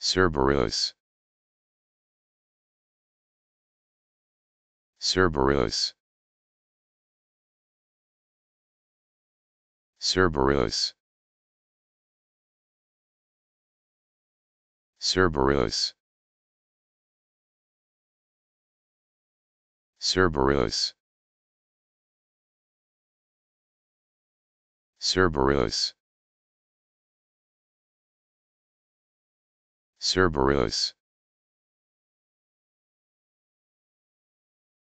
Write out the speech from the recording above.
Cerberus Cerberus Cerberus Cerberus Cerberus Cerberus Cerberus